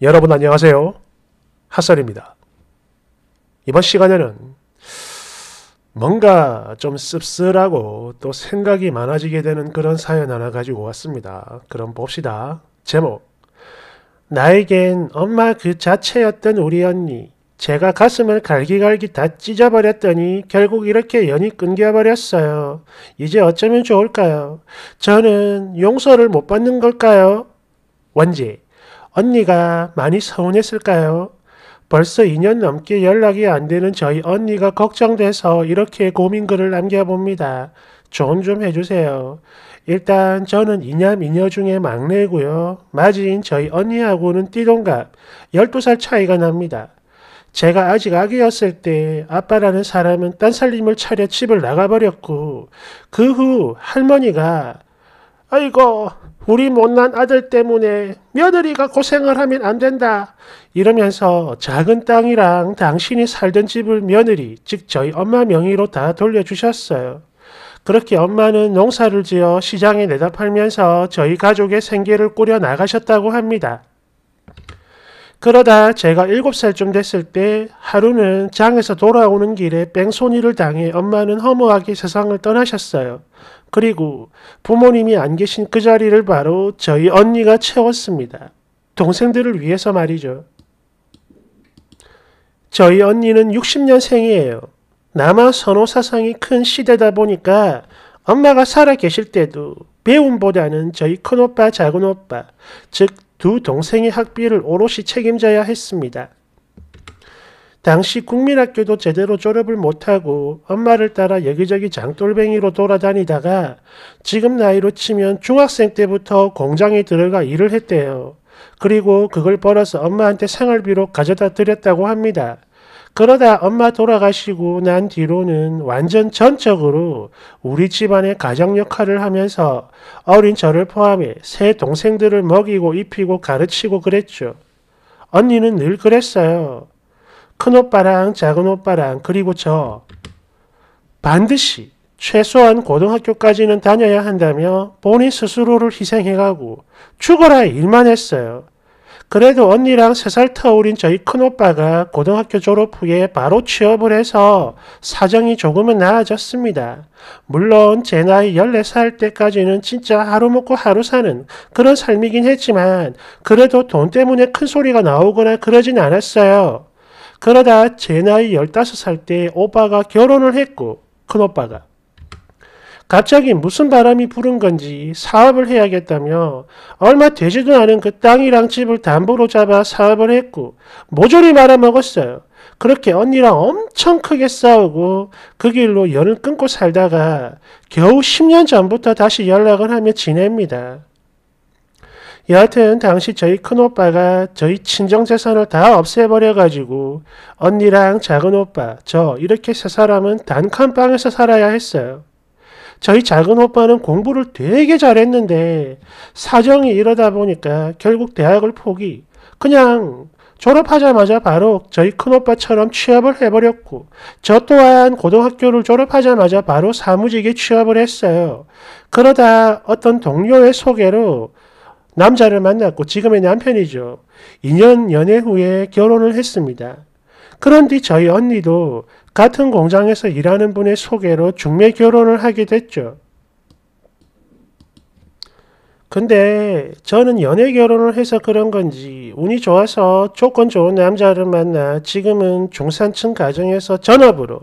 여러분 안녕하세요. 핫설입니다. 이번 시간에는 뭔가 좀 씁쓸하고 또 생각이 많아지게 되는 그런 사연 하나 가지고 왔습니다. 그럼 봅시다. 제목 나에겐 엄마 그 자체였던 우리 언니 제가 가슴을 갈기갈기 다 찢어버렸더니 결국 이렇게 연이 끊겨버렸어요. 이제 어쩌면 좋을까요? 저는 용서를 못 받는 걸까요? 원지 언니가 많이 서운했을까요? 벌써 2년 넘게 연락이 안 되는 저희 언니가 걱정돼서 이렇게 고민글을 남겨봅니다. 조언 좀 해주세요. 일단 저는 이남 이녀 중에 막내고요. 맞이인 저희 언니하고는 띠동갑 12살 차이가 납니다. 제가 아직 아기였을 때 아빠라는 사람은 딴 살림을 차려 집을 나가버렸고 그 후 할머니가 아이고 우리 못난 아들 때문에 며느리가 고생을 하면 안 된다. 이러면서 작은 땅이랑 당신이 살던 집을 며느리, 즉 저희 엄마 명의로 다 돌려주셨어요. 그렇게 엄마는 농사를 지어 시장에 내다 팔면서 저희 가족의 생계를 꾸려 나가셨다고 합니다. 그러다 제가 7살쯤 됐을 때 하루는 장에서 돌아오는 길에 뺑소니를 당해 엄마는 허무하게 세상을 떠나셨어요. 그리고 부모님이 안 계신 그 자리를 바로 저희 언니가 채웠습니다. 동생들을 위해서 말이죠. 저희 언니는 60년생이에요. 남아 선호 사상이 큰 시대다 보니까 엄마가 살아 계실 때도 배움보다는 저희 큰오빠, 작은오빠, 즉두 동생의 학비를 오롯이 책임져야 했습니다. 당시 국민학교도 제대로 졸업을 못하고 엄마를 따라 여기저기 장돌뱅이로 돌아다니다가 지금 나이로 치면 중학생 때부터 공장에 들어가 일을 했대요. 그리고 그걸 벌어서 엄마한테 생활비로 가져다 드렸다고 합니다. 그러다 엄마 돌아가시고 난 뒤로는 완전 전적으로 우리 집안의 가장 역할을 하면서 어린 저를 포함해 새 동생들을 먹이고 입히고 가르치고 그랬죠. 언니는 늘 그랬어요. 큰오빠랑 작은오빠랑 그리고 저 반드시 최소한 고등학교까지는 다녀야 한다며 본인 스스로를 희생해가고 죽어라 일만 했어요. 그래도 언니랑 세살 터울인 저희 큰오빠가 고등학교 졸업 후에 바로 취업을 해서 사정이 조금은 나아졌습니다. 물론 제 나이 14살 때까지는 진짜 하루 먹고 하루 사는 그런 삶이긴 했지만 그래도 돈 때문에 큰 소리가 나오거나 그러진 않았어요. 그러다 제 나이 15살 때 오빠가 결혼을 했고 큰오빠가 갑자기 무슨 바람이 부른 건지 사업을 해야겠다며 얼마 되지도 않은 그 땅이랑 집을 담보로 잡아 사업을 했고 모조리 말아먹었어요. 그렇게 언니랑 엄청 크게 싸우고 그 길로 연을 끊고 살다가 겨우 10년 전부터 다시 연락을 하며 지냅니다. 여하튼 당시 저희 큰오빠가 저희 친정재산을 다 없애버려가지고 언니랑 작은오빠, 저 이렇게 세 사람은 단칸방에서 살아야 했어요. 저희 작은 오빠는 공부를 되게 잘했는데 사정이 이러다 보니까 결국 대학을 포기 그냥 졸업하자마자 바로 저희 큰오빠처럼 취업을 해버렸고 저 또한 고등학교를 졸업하자마자 바로 사무직에 취업을 했어요. 그러다 어떤 동료의 소개로 남자를 만났고 지금의 남편이죠. 2년 연애 후에 결혼을 했습니다. 그런 데 저희 언니도 같은 공장에서 일하는 분의 소개로 중매 결혼을 하게 됐죠. 근데 저는 연애 결혼을 해서 그런 건지 운이 좋아서 조건 좋은 남자를 만나 지금은 중산층 가정에서 전업으로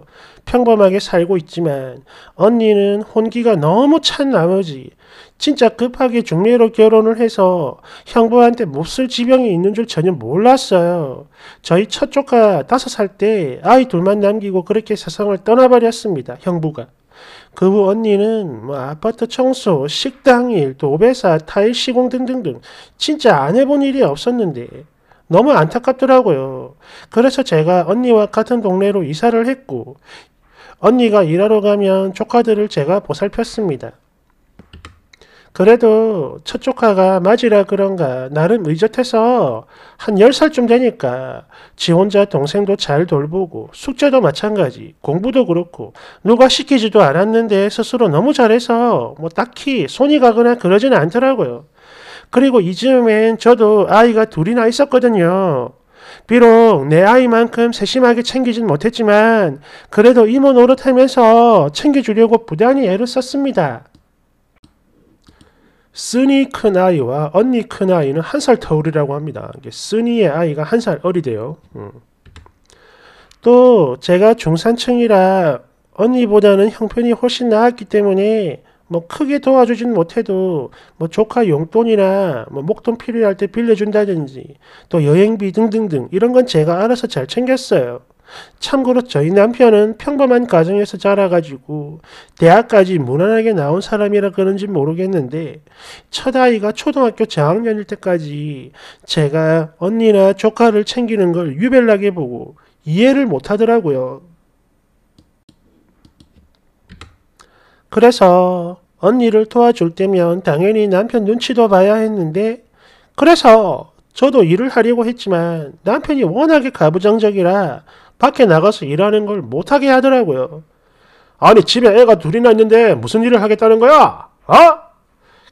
평범하게 살고 있지만 언니는 혼기가 너무 찬 나머지 진짜 급하게 중매로 결혼을 해서 형부한테 몹쓸 지병이 있는 줄 전혀 몰랐어요. 저희 첫 조카 다섯 살 때 아이 둘만 남기고 그렇게 세상을 떠나버렸습니다. 형부가. 그후 언니는 뭐 아파트 청소, 식당 일, 도 오배사, 타일 시공 등등등 진짜 안 해본 일이 없었는데 너무 안타깝더라고요. 그래서 제가 언니와 같은 동네로 이사를 했고 언니가 일하러 가면 조카들을 제가 보살폈습니다. 그래도 첫 조카가 맞이라 그런가 나름 의젓해서 한 10살쯤 되니까 지 혼자 동생도 잘 돌보고 숙제도 마찬가지 공부도 그렇고 누가 시키지도 않았는데 스스로 너무 잘해서 뭐 딱히 손이 가거나 그러진 않더라고요. 그리고 이쯤엔 저도 아이가 둘이나 있었거든요. 비록 내 아이만큼 세심하게 챙기진 못했지만 그래도 이모 노릇하면서 챙겨주려고 부단히 애를 썼습니다. 쓰니 큰 아이와 언니 큰 아이는 한살 터울이라고 합니다. 쓰니의 아이가 한 살 어리대요. 음. 또 제가 중산층이라 언니보다는 형편이 훨씬 나았기 때문에 뭐 크게 도와주진 못해도 뭐 조카 용돈이나 뭐 목돈 필요할 때 빌려준다든지 또 여행비 등등등 이런 건 제가 알아서 잘 챙겼어요. 참고로 저희 남편은 평범한 가정에서 자라가지고 대학까지 무난하게 나온 사람이라 그런지 모르겠는데 첫 아이가 초등학교 저학년일 때까지 제가 언니나 조카를 챙기는 걸 유별나게 보고 이해를 못하더라고요. 그래서 언니를 도와줄 때면 당연히 남편 눈치도 봐야 했는데 그래서 저도 일을 하려고 했지만 남편이 워낙에 가부장적이라 밖에 나가서 일하는 걸 못하게 하더라고요. 아니 집에 애가 둘이나 있는데 무슨 일을 하겠다는 거야? 어?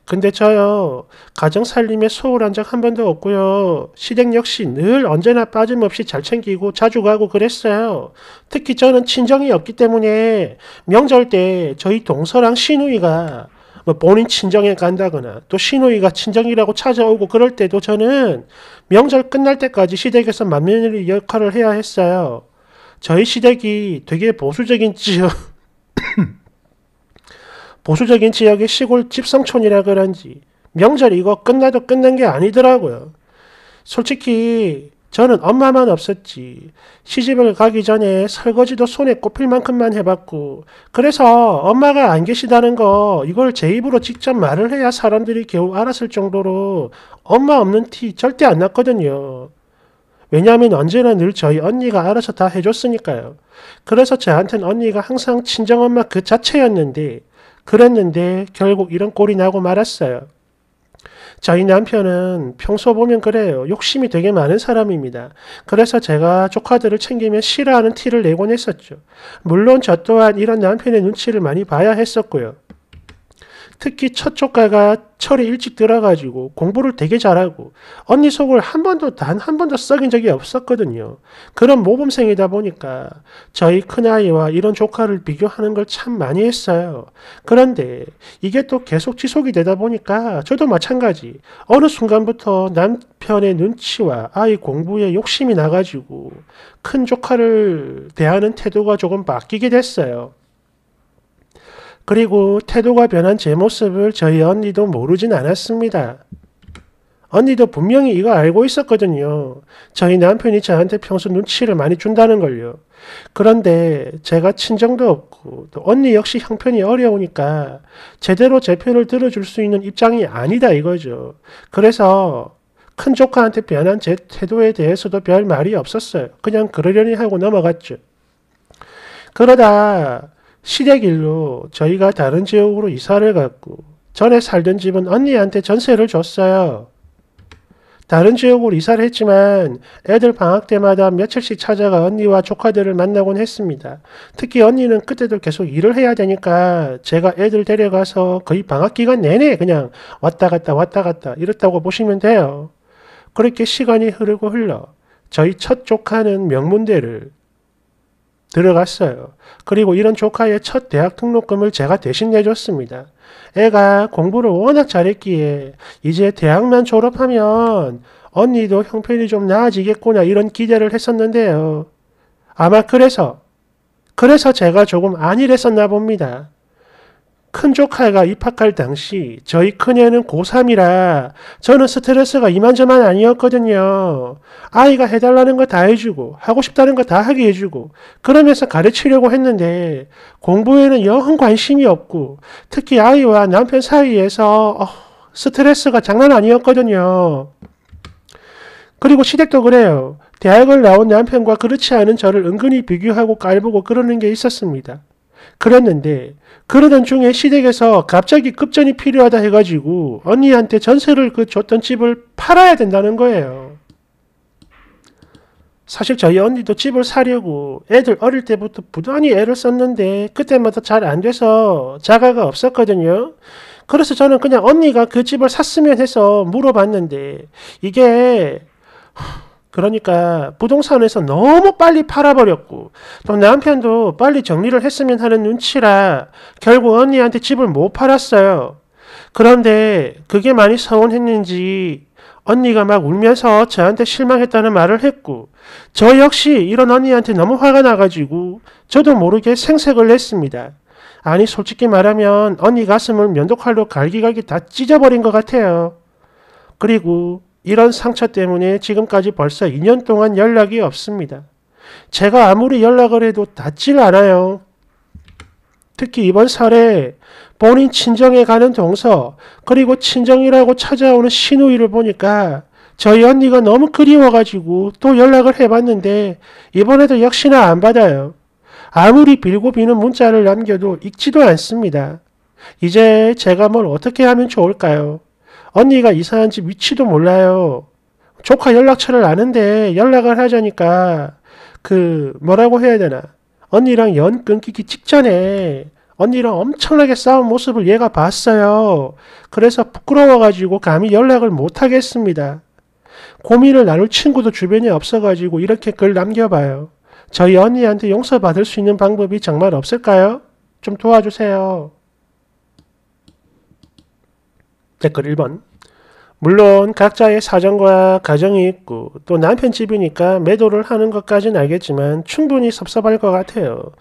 근데 저요 가정 살림에 소홀한 적 한 번도 없고요 시댁 역시 늘 언제나 빠짐없이 잘 챙기고 자주 가고 그랬어요 특히 저는 친정이 없기 때문에 명절 때 저희 동서랑 시누이가 뭐 본인 친정에 간다거나 또 시누이가 친정이라고 찾아오고 그럴 때도 저는 명절 끝날 때까지 시댁에서 맏며느리 역할을 해야 했어요 저희 시댁이 되게 보수적인 지역, 보수적인 지역의 시골 집성촌이라 그런지 명절 이거 끝나도 끝난 게 아니더라고요. 솔직히 저는 엄마만 없었지. 시집을 가기 전에 설거지도 손에 꼽힐 만큼만 해봤고, 그래서 엄마가 안 계시다는 거, 이걸 제 입으로 직접 말을 해야 사람들이 겨우 알았을 정도로 엄마 없는 티 절대 안 났거든요. 왜냐하면 언제나 늘 저희 언니가 알아서 다 해줬으니까요. 그래서 저한테는 언니가 항상 친정엄마 그 자체였는데, 그랬는데 결국 이런 꼴이 나고 말았어요. 저희 남편은 평소 보면 그래요. 욕심이 되게 많은 사람입니다. 그래서 제가 조카들을 챙기면 싫어하는 티를 내곤 했었죠. 물론 저 또한 이런 남편의 눈치를 많이 봐야 했었고요. 특히 첫 조카가 철이 일찍 들어가지고 공부를 되게 잘하고 언니 속을 한 번도 단 한 번도 썩인 적이 없었거든요. 그런 모범생이다 보니까 저희 큰아이와 이런 조카를 비교하는 걸 참 많이 했어요. 그런데 이게 또 계속 지속이 되다 보니까 저도 마찬가지 어느 순간부터 남편의 눈치와 아이 공부에 욕심이 나가지고 큰 조카를 대하는 태도가 조금 바뀌게 됐어요. 그리고 태도가 변한 제 모습을 저희 언니도 모르진 않았습니다. 언니도 분명히 이거 알고 있었거든요. 저희 남편이 저한테 평소 눈치를 많이 준다는 걸요. 그런데 제가 친정도 없고 또 언니 역시 형편이 어려우니까 제대로 제 편을 들어줄 수 있는 입장이 아니다 이거죠. 그래서 큰 조카한테 변한 제 태도에 대해서도 별 말이 없었어요. 그냥 그러려니 하고 넘어갔죠. 그러다 시댁 일로 저희가 다른 지역으로 이사를 갔고 전에 살던 집은 언니한테 전세를 줬어요. 다른 지역으로 이사를 했지만 애들 방학 때마다 며칠씩 찾아가 언니와 조카들을 만나곤 했습니다. 특히 언니는 그때도 계속 일을 해야 되니까 제가 애들 데려가서 거의 방학 기간 내내 그냥 왔다 갔다 왔다 갔다 이렇다고 보시면 돼요. 그렇게 시간이 흐르고 흘러 저희 첫 조카는 명문대를 들어갔어요. 그리고 이런 조카의 첫 대학 등록금을 제가 대신 내줬습니다. 애가 공부를 워낙 잘했기에 이제 대학만 졸업하면 언니도 형편이 좀 나아지겠구나 이런 기대를 했었는데요. 아마 그래서, 그래서 제가 조금 안일했었나 봅니다. 큰 조카가 입학할 당시 저희 큰애는 고3이라 저는 스트레스가 이만저만 아니었거든요. 아이가 해달라는 거 다 해주고 하고 싶다는 거 다 하게 해주고 그러면서 가르치려고 했는데 공부에는 영 관심이 없고 특히 아이와 남편 사이에서 어, 스트레스가 장난 아니었거든요. 그리고 시댁도 그래요. 대학을 나온 남편과 그렇지 않은 저를 은근히 비교하고 깔보고 그러는 게 있었습니다. 그랬는데 그러던 중에 시댁에서 갑자기 급전이 필요하다 해가지고 언니한테 전세를 그 줬던 집을 팔아야 된다는 거예요. 사실 저희 언니도 집을 사려고 애들 어릴 때부터 부단히 애를 썼는데 그때마다 잘 안 돼서 자가가 없었거든요. 그래서 저는 그냥 언니가 그 집을 샀으면 해서 물어봤는데 이게 그러니까 부동산에서 너무 빨리 팔아버렸고 또 남편도 빨리 정리를 했으면 하는 눈치라 결국 언니한테 집을 못 팔았어요. 그런데 그게 많이 서운했는지 언니가 막 울면서 저한테 실망했다는 말을 했고 저 역시 이런 언니한테 너무 화가 나가지고 저도 모르게 생색을 냈습니다. 아니 솔직히 말하면 언니 가슴을 면도칼로 갈기갈기 다 찢어버린 것 같아요. 그리고 이런 상처 때문에 지금까지 벌써 2년 동안 연락이 없습니다. 제가 아무리 연락을 해도 닿질 않아요. 특히 이번 설에 본인 친정에 가는 동서 그리고 친정이라고 찾아오는 시누이를 보니까 저희 언니가 너무 그리워가지고 또 연락을 해봤는데 이번에도 역시나 안 받아요. 아무리 빌고 비는 문자를 남겨도 읽지도 않습니다. 이제 제가 뭘 어떻게 하면 좋을까요? 언니가 이사한 집 위치도 몰라요. 조카 연락처를 아는데 연락을 하자니까 그 뭐라고 해야 되나 언니랑 연 끊기기 직전에 언니랑 엄청나게 싸운 모습을 얘가 봤어요. 그래서 부끄러워가지고 감히 연락을 못하겠습니다. 고민을 나눌 친구도 주변에 없어가지고 이렇게 글 남겨봐요. 저희 언니한테 용서받을 수 있는 방법이 정말 없을까요? 좀 도와주세요. 댓글 1번. 물론 각자의 사정과 가정이 있고 또 남편 집이니까 매도를 하는 것까지는 알겠지만 충분히 섭섭할 것 같아요.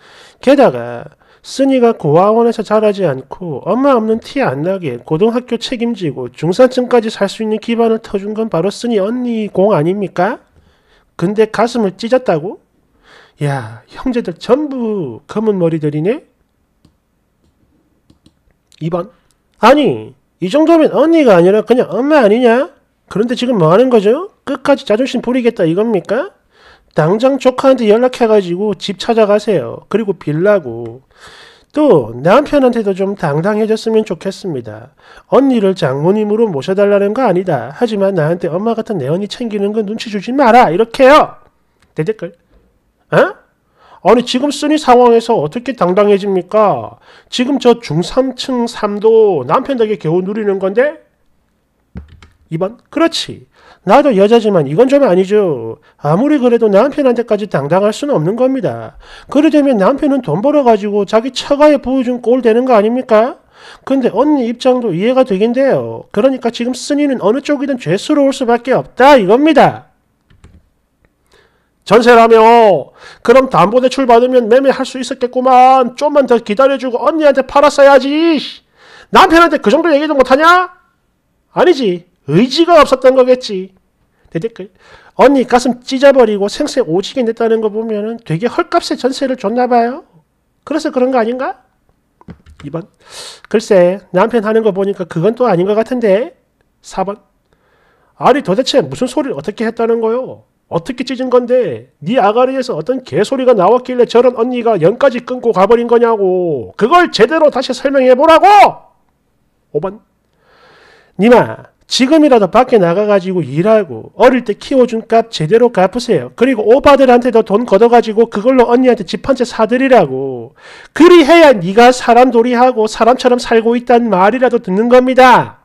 게다가 쓰니가 고아원에서 자라지 않고 엄마 없는 티 안 나게 고등학교 책임지고 중산층까지 살 수 있는 기반을 터준 건 바로 쓰니 언니 공 아닙니까? 근데 가슴을 찢었다고? 야, 형제들 전부 검은 머리들이네? 2번. 아니, 이 정도면 언니가 아니라 그냥 엄마 아니냐? 그런데 지금 뭐 하는 거죠? 끝까지 자존심 부리겠다 이겁니까? 당장 조카한테 연락해가지고 집 찾아가세요. 그리고 빌라고. 또 남편한테도 좀 당당해졌으면 좋겠습니다. 언니를 장모님으로 모셔달라는 거 아니다. 하지만 나한테 엄마 같은 내 언니 챙기는 건 눈치 주지 마라. 이렇게요. 대 댓글. 어? 아니 지금 쓰니 상황에서 어떻게 당당해집니까? 지금 저중3층 삶도 남편 덕에 겨우 누리는 건데? 2번 그렇지. 나도 여자지만 이건 좀 아니죠. 아무리 그래도 남편한테까지 당당할 수는 없는 겁니다. 그러려면 남편은 돈 벌어가지고 자기 처가에 보여준 꼴 되는 거 아닙니까? 근데 언니 입장도 이해가 되긴돼요 그러니까 지금 쓰니는 어느 쪽이든 죄스러울 수밖에 없다 이겁니다. 전세라며 그럼 담보대출 받으면 매매할 수 있었겠구만 좀만 더 기다려주고 언니한테 팔았어야지 남편한테 그 정도 얘기도 못하냐? 아니지 의지가 없었던 거겠지 대댓글 그 언니 가슴 찢어버리고 생세 오지게 냈다는 거 보면은 되게 헐값에 전세를 줬나 봐요 그래서 그런 거 아닌가? 2번 글쎄 남편 하는 거 보니까 그건 또 아닌 것 같은데 4번 아니 도대체 무슨 소리를 어떻게 했다는 거요? 어떻게 찢은 건데 네 아가리에서 어떤 개소리가 나왔길래 저런 언니가 연까지 끊고 가버린 거냐고 그걸 제대로 다시 설명해보라고! 5번 니마 지금이라도 밖에 나가가지고 일하고 어릴 때 키워준 값 제대로 갚으세요. 그리고 오빠들한테도 돈 걷어가지고 그걸로 언니한테 집 한 채 사드리라고. 그리해야 네가 사람 도리하고 사람처럼 살고 있다는 말이라도 듣는 겁니다.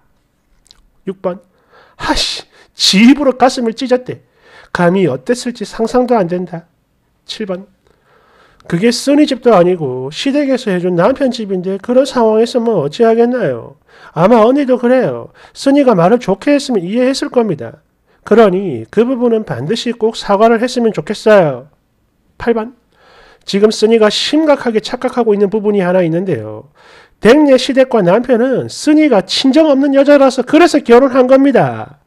6번 하씨 지 입으로 가슴을 찢었대. 감히 어땠을지 상상도 안 된다. 7번. 그게 쓰니 집도 아니고 시댁에서 해준 남편 집인데 그런 상황에서 뭐 어찌하겠나요? 아마 언니도 그래요. 쓰니가 말을 좋게 했으면 이해했을 겁니다. 그러니 그 부분은 반드시 꼭 사과를 했으면 좋겠어요. 8번. 지금 쓰니가 심각하게 착각하고 있는 부분이 하나 있는데요. 댁내 시댁과 남편은 쓰니가 친정 없는 여자라서 그래서 결혼한 겁니다.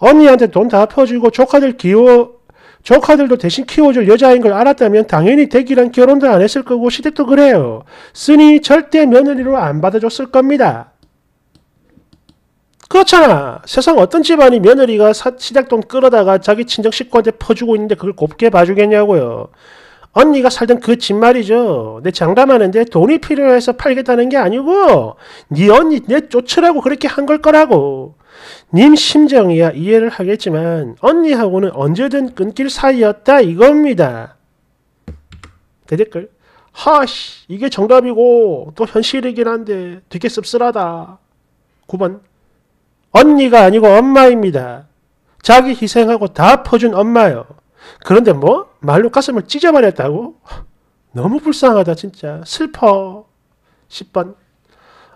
언니한테 돈 다 퍼주고 조카들 키워 조카들도 대신 키워줄 여자인 걸 알았다면 당연히 대기랑 결혼도 안 했을 거고 시댁도 그래요. 쓰니 절대 며느리로 안 받아줬을 겁니다. 그렇잖아. 세상 어떤 집안이 며느리가 시댁돈 끌어다가 자기 친정 식구한테 퍼주고 있는데 그걸 곱게 봐주겠냐고요. 언니가 살던 그 집 말이죠. 내 장담하는데 돈이 필요해서 팔겠다는 게 아니고 네 언니 내 쫓으라고 그렇게 한 걸 거라고. 님 심정이야 이해를 하겠지만 언니하고는 언제든 끊길 사이였다 이겁니다. 대댓글 하씨 이게 정답이고 또 현실이긴 한데 되게 씁쓸하다. 9번 언니가 아니고 엄마입니다. 자기 희생하고 다 퍼준 엄마요. 그런데 뭐? 말로 가슴을 찢어버렸다고? 너무 불쌍하다 진짜. 슬퍼. 10번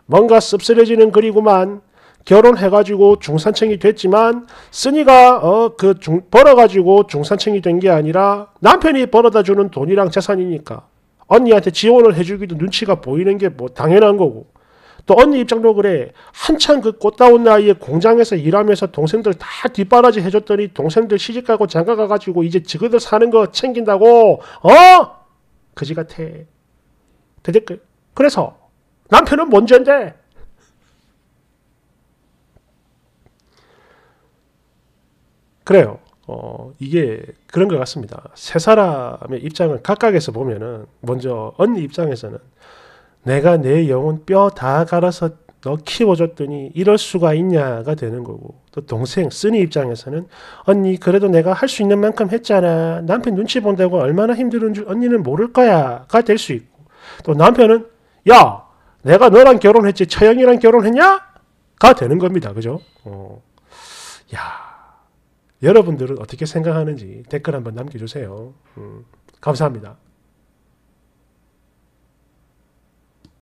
뭔가 씁쓸해지는 글이구만. 결혼해가지고 중산층이 됐지만 쓰니가 어, 그 중, 벌어가지고 중산층이 된 게 아니라 남편이 벌어다 주는 돈이랑 재산이니까 언니한테 지원을 해주기도 눈치가 보이는 게 뭐 당연한 거고 또 언니 입장도 그래 한참 그 꽃다운 나이에 공장에서 일하면서 동생들 다 뒷바라지 해줬더니 동생들 시집가고 장가가가지고 이제 지그들 사는 거 챙긴다고 어 그지 같아 대댓글 그래서 남편은 먼저인데 그래요. 어, 이게 그런 것 같습니다. 세 사람의 입장을 각각에서 보면은 먼저 언니 입장에서는 내가 내 영혼 뼈 다 갈아서 너 키워줬더니 이럴 수가 있냐가 되는 거고 또 동생 쓰니 입장에서는 언니 그래도 내가 할 수 있는 만큼 했잖아 남편 눈치 본다고 얼마나 힘든 줄 언니는 모를 거야가 될 수 있고 또 남편은 야 내가 너랑 결혼했지 처형이랑 결혼했냐가 되는 겁니다 그죠? 어, 야 여러분들은 어떻게 생각하는지 댓글 한번 남겨주세요. 음, 감사합니다.